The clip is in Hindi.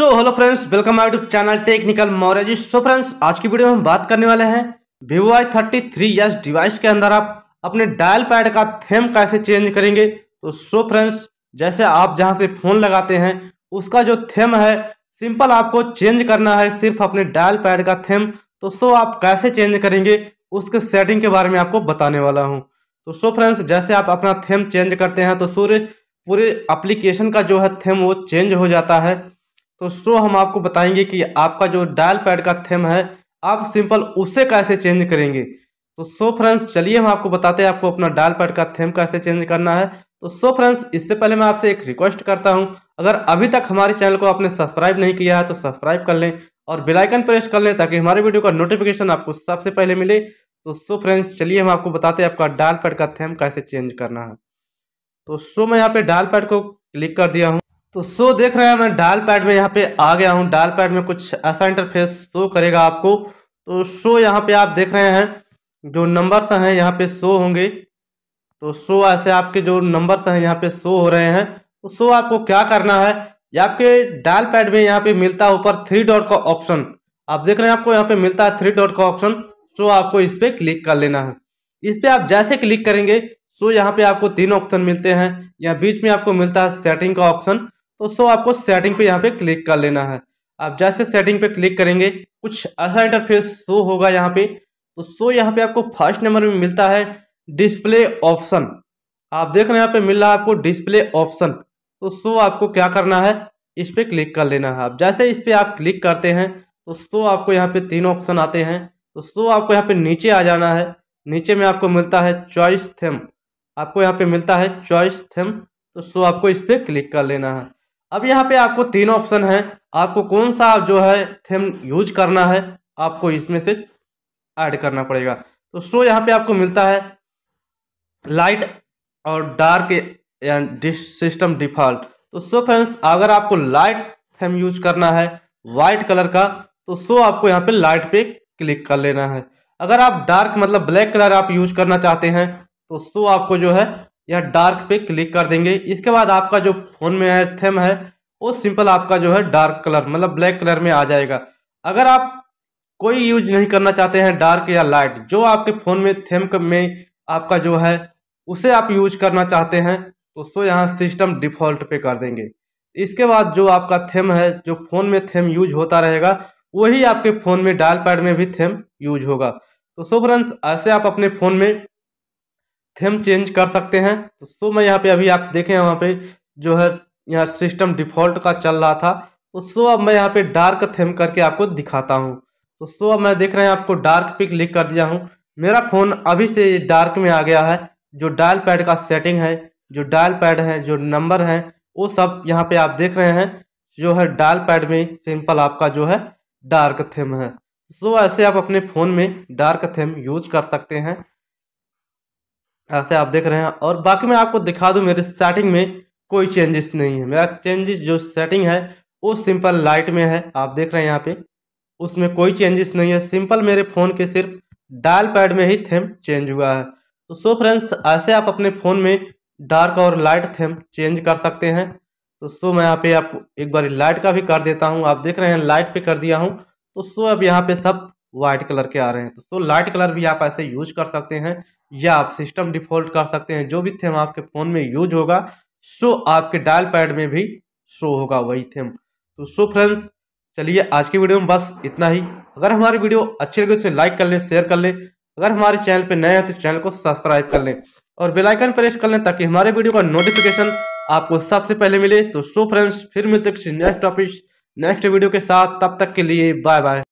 so hello friends welcome my YouTube channel technical मॉरेजी सो फ्रेंड्स आज की वीडियो में हम बात करने वाले हैं Vivo I thirty three S device के अंदर आप अपने डायल पैड का थेम कैसे चेंज करेंगे तो सो फ्रेंड्स जैसे आप जहां से फ़ोन लगाते हैं उसका जो थेम है सिंपल आपको चेंज करना है सिर्फ अपने डायल पैड का थेम तो सो आप कैसे चेंज करेंगे उसके सेटिंग के बारे में आपको बताने वाला हूँ तो सो फ्रेंड्स जैसे आप अपना थेम चेंज करते हैं तो सूर्य पूरे अप्लीकेशन का जो है थेम वो चेंज हो जाता है तो शो हम आपको बताएंगे कि आपका जो डायल पैड का थीम है आप सिंपल उसे कैसे चेंज करेंगे तो सो फ्रेंड्स चलिए हम आपको बताते हैं आपको अपना डायल पैड का थीम कैसे चेंज करना है तो सो फ्रेंड्स इससे पहले मैं आपसे एक रिक्वेस्ट करता हूं अगर अभी तक हमारे चैनल को आपने सब्सक्राइब नहीं किया है तो सब्सक्राइब कर लें और बेलाइकन प्रेस कर लें ताकि हमारे वीडियो का नोटिफिकेशन आपको सबसे पहले मिले तो सो फ्रेंड्स चलिए हम आपको बताते हैं आपका डायल पैड का थीम कैसे चेंज करना है तो सो मैं यहाँ पे डायल पैड को क्लिक कर दिया हूँ तो सो देख रहे हैं मैं डायल पैड में यहाँ पे आ गया हूँ डायल पैड में कुछ ऐसा इंटरफेस शो करेगा आपको तो शो यहाँ पे आप देख रहे हैं जो नंबर्स हैं यहाँ पे शो होंगे तो शो ऐसे आपके जो नंबर्स हैं यहाँ पे शो हो रहे हैं तो शो आपको क्या करना है आपके डायल पैड में यहाँ पे मिलता है ऊपर थ्री डॉट का ऑप्शन आप देख रहे हैं आपको यहाँ पे मिलता है थ्री डॉट का ऑप्शन सो आपको इस पर क्लिक कर लेना है इस पर आप जैसे क्लिक करेंगे सो यहाँ पे आपको तीन ऑप्शन मिलते हैं यहाँ बीच में आपको मिलता है सेटिंग का ऑप्शन तो सो आपको सेटिंग पे यहाँ पे क्लिक कर लेना है आप जैसे सेटिंग पे क्लिक करेंगे कुछ ऐसा इंटरफेस शो होगा यहाँ पे तो सो यहाँ पे आपको फर्स्ट नंबर में मिलता है डिस्प्ले ऑप्शन आप देख रहे हैं यहाँ पे मिल रहा है आपको डिस्प्ले ऑप्शन तो सो आपको क्या करना है इस पर क्लिक कर लेना है आप जैसे इस पर आप क्लिक करते हैं तो सो आपको यहाँ पे तीन ऑप्शन आते हैं तो सो आपको यहाँ पे नीचे आ जाना है नीचे में आपको मिलता है चॉइस थेम आपको यहाँ पे मिलता है चॉइस थेम तो सो आपको इस पर क्लिक कर लेना है अब यहाँ पे आपको तीन ऑप्शन है आपको कौन सा जो है थीम यूज करना है आपको इसमें से ऐड करना पड़ेगा तो सो यहाँ पे आपको मिलता है लाइट और डार्क सिस्टम डिफॉल्ट तो सो फ्रेंड्स अगर आपको लाइट थीम यूज करना है वाइट कलर का तो सो आपको यहाँ पे लाइट पे क्लिक कर लेना है अगर आप डार्क मतलब ब्लैक कलर आप यूज करना चाहते हैं तो सो आपको जो है या डार्क पे क्लिक कर देंगे इसके बाद आपका जो फ़ोन में है थेम है वो सिंपल आपका जो है डार्क कलर मतलब ब्लैक कलर में आ जाएगा अगर आप कोई यूज नहीं करना चाहते हैं डार्क या लाइट जो आपके फ़ोन में थेम में आपका जो है उसे आप यूज करना चाहते हैं तो सो यहाँ सिस्टम डिफ़ॉल्ट पे कर देंगे इसके बाद जो आपका थेम है जो फ़ोन में थेम यूज होता रहेगा वही आपके फ़ोन में डायल पैड में भी थेम यूज होगा तो सो फ्रेंड्स ऐसे आप अपने फ़ोन में थीम चेंज कर सकते हैं तो सो मैं यहाँ पे अभी आप देखें वहाँ पे जो है यहाँ सिस्टम डिफ़ॉल्ट का चल रहा था तो सो अब मैं यहाँ पे डार्क थीम करके आपको दिखाता हूँ तो सो अब मैं देख रहे हैं आपको डार्क पिक लिख कर दिया हूँ मेरा फ़ोन अभी से डार्क में आ गया है जो डायल पैड का सेटिंग है जो डायल पैड है जो नंबर है वो सब यहाँ पे आप देख रहे हैं जो है डायल पैड में सिंपल आपका जो है डार्क थीम है सो ऐसे आप अपने फ़ोन में डार्क थीम यूज कर सकते हैं ऐसे आप देख रहे हैं और बाकी मैं आपको दिखा दूँ मेरे सेटिंग में कोई चेंजेस नहीं है मेरा चेंजेस जो सेटिंग है वो सिंपल लाइट में है आप देख रहे हैं यहाँ पे उसमें कोई चेंजेस नहीं है सिंपल मेरे फ़ोन के सिर्फ डायल पैड में ही थेम चेंज हुआ है तो सो फ्रेंड्स ऐसे आप अपने फ़ोन में डार्क और लाइट थेम चेंज कर सकते हैं तो सो मैं यहाँ पे आपको एक बार लाइट का भी कर देता हूँ आप देख रहे हैं लाइट पे कर दिया हूँ तो सो अब यहाँ पे सब व्हाइट कलर के आ रहे हैं तो लाइट कलर भी आप ऐसे यूज कर सकते हैं या आप सिस्टम डिफॉल्ट कर सकते हैं जो भी थेम आपके फ़ोन में यूज होगा सो आपके डायल पैड में भी शो होगा वही थेम तो सो फ्रेंड्स चलिए आज की वीडियो में बस इतना ही अगर हमारी वीडियो अच्छी लगे तो लाइक कर लें शेयर कर लें अगर हमारे चैनल पर नए हैं तो चैनल को सब्सक्राइब कर लें और बेलाइकन प्रेस कर लें ताकि हमारे वीडियो का नोटिफिकेशन आपको सबसे पहले मिले तो सो फ्रेंड्स फिर मिलते किसी नेक्स्ट टॉपिक नेक्स्ट वीडियो के साथ तब तक के लिए बाय बाय